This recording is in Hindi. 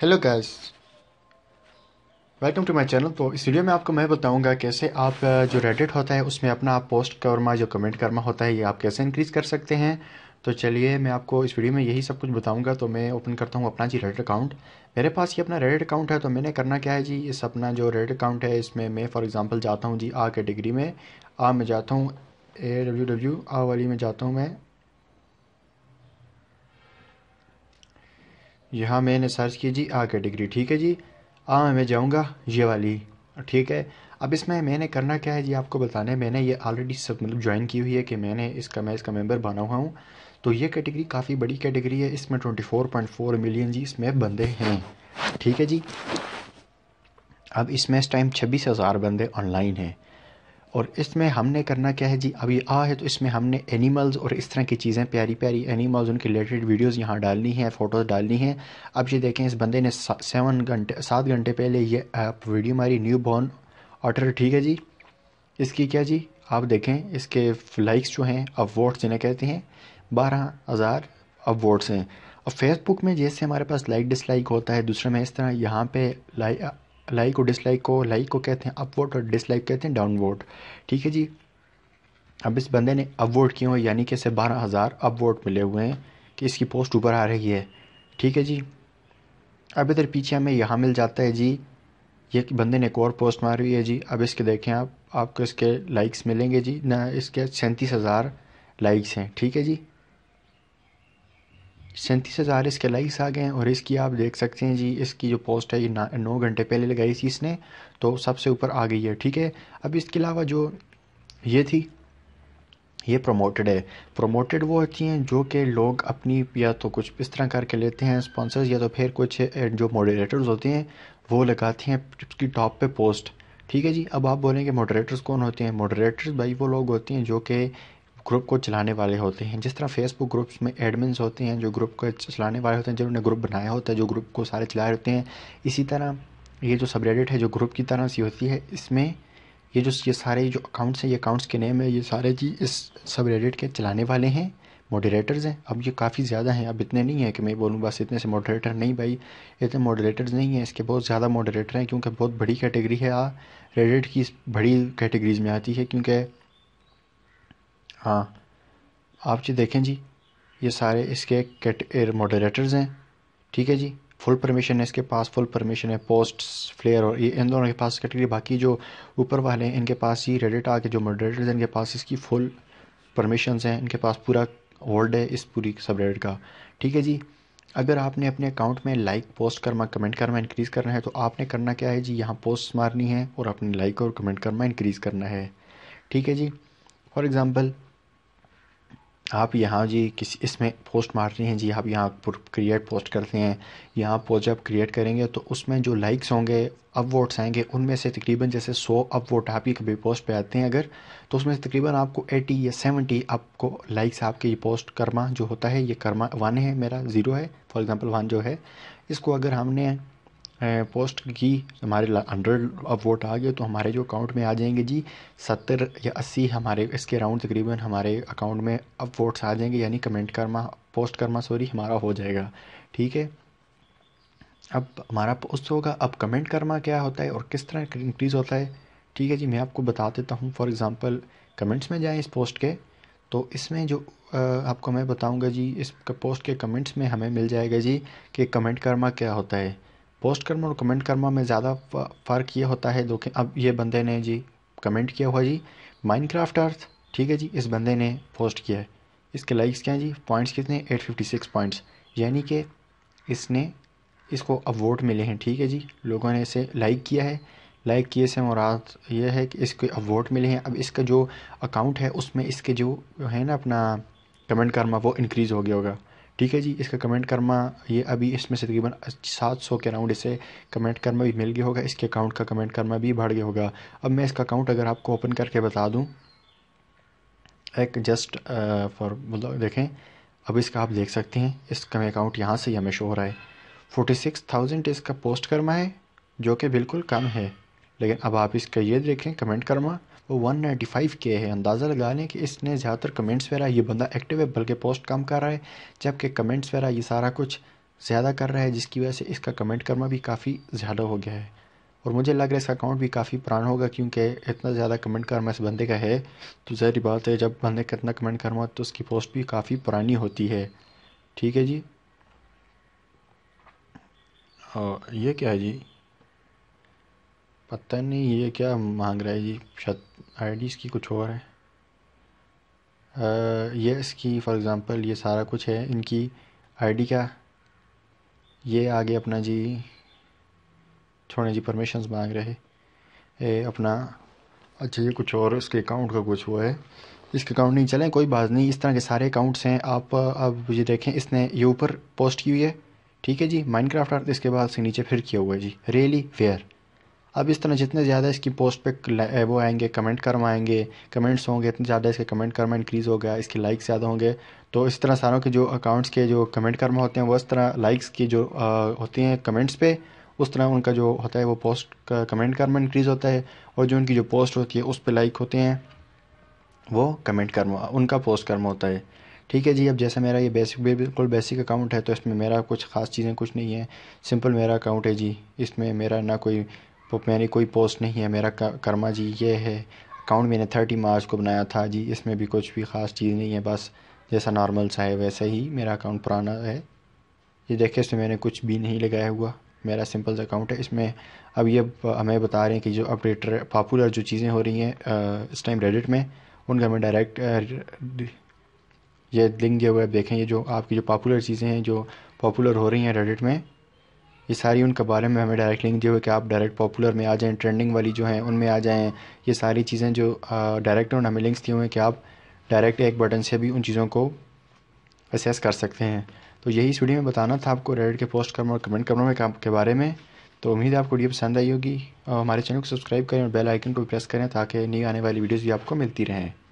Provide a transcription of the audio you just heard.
hello guys welcome to my channel तो इस वीडियो में आपको मैं बताऊंगा कैसे आप जो रेडिट होता है उसमें अपना आप पोस्ट करमा जो कमेंट करमा होता है ये आप कैसे इंक्रीज़ कर सकते हैं तो चलिए मैं आपको इस वीडियो में यही सब कुछ बताऊंगा तो मैं ओपन करता हूँ अपना जी रेडिट अकाउंट मेरे पास ये अपना रेडिट अकाउंट है तो मैंने करना क्या है जी इस अपना जो रेडिट अकाउंट है इसमें मैं फॉर एग्ज़ाम्पल जाता हूँ जी आ कैटेगरी में आ मैं जाता हूँ ए डब्ल्यू डब्ल्यू आ वाली में जाता हूँ मैं यहाँ मैंने सर्च की जी आ कैटेगरी ठीक है जी आ मैं जाऊँगा ये वाली ठीक है अब इसमें मैंने करना क्या है जी आपको बताना है मैंने ये ऑलरेडी सब मतलब ज्वाइन की हुई है कि मैंने इसका मैं इसका मेंबर बना हुआ हूँ तो ये कैटेगरी काफ़ी बड़ी कैटेगरी है इसमें 24.4 मिलियन जी इसमें बंदे हैं ठीक है जी अब इसमें इस टाइम छब्बीस हज़ार बंदे ऑनलाइन हैं और इसमें हमने करना क्या है जी अभी आ है तो इसमें हमने एनिमल्स और इस तरह की चीज़ें प्यारी प्यारी एनिमल्स उनके रिलेटेड वीडियोस यहाँ डालनी हैं फ़ोटोज़ डालनी हैं अब ये देखें इस बंदे ने सेवन घंटे सात घंटे पहले ये वीडियो मारी न्यू बॉर्न ऑटर ठीक है जी इसकी क्या जी आप देखें इसके लाइक्स जो हैं अब वोट्स जिन्हें कहते हैं बारह हज़ार अब वोट्स हैं और फेसबुक में जैसे हमारे पास लाइक डिसलाइक होता है दूसरे में इस तरह यहाँ पे लाइक लाइक और डिसलाइक को लाइक को कहते हैं अपवोट और डिसलाइक कहते हैं डाउनवोट ठीक है जी अब इस बंदे ने अपवोट किए हुए यानी कि इसे बारह हज़ार अपवोट मिले हुए हैं कि इसकी पोस्ट ऊपर आ रही है ठीक है जी अब इधर पीछे हमें यहाँ मिल जाता है जी ये बंदे ने एक और पोस्ट मारी है जी अब इसके देखें आप आपको इसके लाइक्स मिलेंगे जी ना इसके सैंतीस हज़ार लाइक्स हैं ठीक है जी सैंतीस हज़ार इसके लाइक्स आ गए हैं और इसकी आप देख सकते हैं जी इसकी जो पोस्ट है ये नौ घंटे पहले लगाई थी इसने तो सबसे ऊपर आ गई है ठीक है अब इसके अलावा जो ये थी ये प्रमोटेड है प्रमोटेड वो होती हैं जो कि लोग अपनी या तो कुछ इस तरह करके लेते हैं स्पॉन्सर्स या तो फिर कुछ जो मॉडरेटर्स होते हैं वो लगाते हैं उसकी टॉप पे पोस्ट ठीक है जी अब आप बोलेंगे मॉडरेटर्स कौन होते हैं मॉडरेटर्स भाई वो लोग होते हैं जो कि ग्रुप को चलाने वाले होते हैं जिस तरह फेसबुक ग्रुप्स में एडमिनस होते हैं जो ग्रुप को चलाने वाले होते हैं जिन्होंने ग्रुप बनाया होता है जो ग्रुप को सारे चलाए होते हैं इसी तरह ये जो सबरेडिट है जो ग्रुप की तरह सी होती है इसमें ये जो ये सारे जो अकाउंट्स हैं ये अकाउंट्स के नेम है ये सारे जी इस सब रेडिट के चलाने वाले हैं मॉडरेटर्स हैं अब ये काफ़ी ज़्यादा हैं अब इतने नहीं हैं कि मैं बोलूँ बस इतने से मॉडरेटर नहीं भाई इतने मॉडरेटर्स नहीं हैं इसके बहुत ज़्यादा मॉडरेटर हैं क्योंकि बहुत बड़ी कैटेगरी है रेडिट की बड़ी कैटेगरीज में आती है क्योंकि हाँ आप जी देखें जी ये सारे इसके कैट एयर मॉडरेटर्स हैं ठीक है जी फुल परमिशन है इसके पास फुल परमिशन है पोस्ट फ्लेयर और ये इन दोनों के पास कैटेगरी बाकी जो ऊपर वाले हैं इनके पास ही रेडिट आके जो मॉडरेटर्स हैं इनके पास इसकी फुल परमिशन हैं इनके पास पूरा वर्ल्ड है इस पूरी सब रेडिट का ठीक है जी अगर आपने अपने अकाउंट में लाइक पोस्ट करना कमेंट करना इंक्रीज़ करना है तो आपने करना क्या है जी यहाँ पोस्ट मारनी है और अपने लाइक और कमेंट करना इंक्रीज़ करना है ठीक है जी फॉर एग्ज़ाम्पल आप यहाँ जी किसी इसमें पोस्ट मार हैं जी आप यहाँ क्रिएट पोस्ट करते हैं यहाँ पोस्ट जब क्रिएट करेंगे तो उसमें जो लाइक्स होंगे अप वोट्स आएंगे उनमें से तकरीबन जैसे 100 अप वोट आपकी कभी पोस्ट पे आते हैं अगर तो उसमें से तकरीबन आपको 80 या 70 आपको लाइक्स आपके ये पोस्ट कर्मा जो होता है ये कर्मा वन है मेरा ज़ीरो है फॉर एग्ज़ाम्पल वन जो है इसको अगर हमने पोस्ट की हमारे हंड्रेड अब वोट आ गए तो हमारे जो अकाउंट में आ जाएंगे जी सत्तर या अस्सी हमारे इसके अराउंड तकरीबन हमारे अकाउंट में अब वोट्स आ जाएंगे यानी comment karma post karma sorry हमारा हो जाएगा ठीक है अब हमारा पोस्ट होगा अब कमेंट करमा क्या होता है और किस तरह इंक्रीज़ होता है ठीक है जी मैं आपको बता देता हूँ फॉर एग्ज़ाम्पल कमेंट्स में जाएँ इस पोस्ट के तो इसमें जो आपको मैं बताऊँगा जी इस पोस्ट के कमेंट्स में हमें मिल जाएगा जी कि कमेंट करमा क्या होता है पोस्ट कर्मा और कमेंट कर्मा में ज़्यादा फ़र्क ये होता है दो अब ये बंदे ने जी कमेंट किया हुआ जी माइनक्राफ्ट अर्थ ठीक है जी इस बंदे ने पोस्ट किया है इसके लाइक्स क्या हैं जी पॉइंट्स कितने एट फिफ्टी सिक्स पॉइंट्स यानी कि इसने इसको अब वोट मिले हैं ठीक है जी लोगों ने इसे लाइक किया है लाइक किए से मुराद ये है कि इसके अब वोट मिले हैं अब इसका जो अकाउंट है उसमें इसके जो है ना अपना कमेंट कर्मा वो इनक्रीज़ हो गया होगा ठीक है जी इसका कमेंट करमा ये अभी इसमें से तकरीबन सात सौ के अराउंड इसे कमेंट करना भी मिल गया होगा इसके अकाउंट का कमेंट करना भी बढ़ गया होगा अब मैं इसका अकाउंट अगर आपको ओपन करके बता दूँ एक जस्ट फॉर uh, मतलब देखें अब इसका आप देख सकते हैं इसका मैं अकाउंट यहाँ से ही हमें शो हो रहा है फोर्टी सिक्स थाउजेंड इसका पोस्ट करना है जो कि बिल्कुल कम है लेकिन अब आप इसका ये देखें कमेंट करना वो वन नाइन्टी फाइव के है अंदाज़ा लगा लें कि इसने ज़्यादातर कमेंट्स वगैरह ये बंदा एक्टिव है बल्कि पोस्ट कम कर रहा है जबकि कमेंट्स वगैरह ये सारा कुछ ज़्यादा कर रहा है जिसकी वजह से इसका कमेंट करना भी काफ़ी ज़्यादा हो गया है और मुझे लग रहा है इसका अकाउंट भी काफ़ी पुराना होगा क्योंकि इतना ज़्यादा कमेंट करना इस बंदे का है तो जहरी बात है जब बंदे का इतना कमेंट करना तो उसकी पोस्ट भी काफ़ी पुरानी होती है ठीक है जी और ये क्या है जी पता नहीं ये क्या मांग रहा है जी शायद आईडी इसकी कुछ और है ये इसकी फॉर एग्ज़ाम्पल ये सारा कुछ है इनकी आईडी क्या ये आगे अपना जी छोड़े जी परमिशन मांग रहे ए, अपना अच्छा ये कुछ और इसके अकाउंट का कुछ हुआ है इसके अकाउंट नहीं चलें कोई बात नहीं इस तरह के सारे अकाउंट्स हैं आप अब ये देखें इसने ये ऊपर पोस्ट की हुई है ठीक है जी माइनक्राफ्ट आर्ट इसके बाद से नीचे फिर किया हुआ है जी रियली फेयर अब इस तरह जितने ज़्यादा इसकी पोस्ट पे वो आएंगे कमेंट करवाएंगे कमेंट्स होंगे इतने ज़्यादा इसके कमेंट कर्मा इंक्रीज़ होगा इसके लाइक ज़्यादा होंगे तो इस तरह सारों के जो अकाउंट्स के जो कमेंट कर्मा होते हैं वो इस तरह लाइक्स की जो होती हैं कमेंट्स पे उस तरह उनका जो होता है वो पोस्ट का कमेंट कर्मा इंक्रीज़ होता है और जो उनकी जो पोस्ट होती है उस पर लाइक होते हैं वो कमेंट कर्मा उनका पोस्ट कर्मा होता है ठीक है जी अब जैसे मेरा ये बेसिक बिल्कुल बेसिक अकाउंट है तो इसमें मेरा कुछ ख़ास चीज़ें कुछ नहीं है सिंपल मेरा अकाउंट है जी इसमें मेरा ना कोई वो मेरी कोई पोस्ट नहीं है मेरा कर्मा जी ये है अकाउंट मैंने थर्टी मार्च को बनाया था जी इसमें भी कुछ भी ख़ास चीज़ नहीं है बस जैसा नॉर्मल सा है वैसे ही मेरा अकाउंट पुराना है ये देखे इसमें मैंने कुछ भी नहीं लगाया हुआ मेरा सिंपल अकाउंट है इसमें अब ये हमें बता रहे हैं कि जो अपडेटर पॉपुलर जो चीज़ें हो रही हैं इस टाइम रेडिट में उनका हमें डायरेक्ट ये लिंक दिया हुआ है देखें ये जो आपकी जो पॉपुलर चीज़ें हैं जो पॉपुलर हो रही हैं रेडिट में ये सारी उनके बारे में हमें डायरेक्ट लिंक दिए हुए कि आप डायरेक्ट पॉपुलर में आ जाएँ ट्रेंडिंग वाली जो हैं उनमें आ जाएँ ये सारी चीज़ें जो डायरेक्ट उन्होंने हमें लिंक्स दिए हुए हैं कि आप डायरेक्ट एक बटन से भी उन चीज़ों को असेस कर सकते हैं तो यही इस वीडियो में बताना था आपको रेडिट के पोस्ट करना और कमेंट करना में के बारे में तो उम्मीद है आपको वीडियो पसंद आई होगी हमारे चैनल को सब्सक्राइब करें और बेल आइकन को प्रेस करें ताकि नई आने वाली वीडियोज़ भी आपको मिलती रहें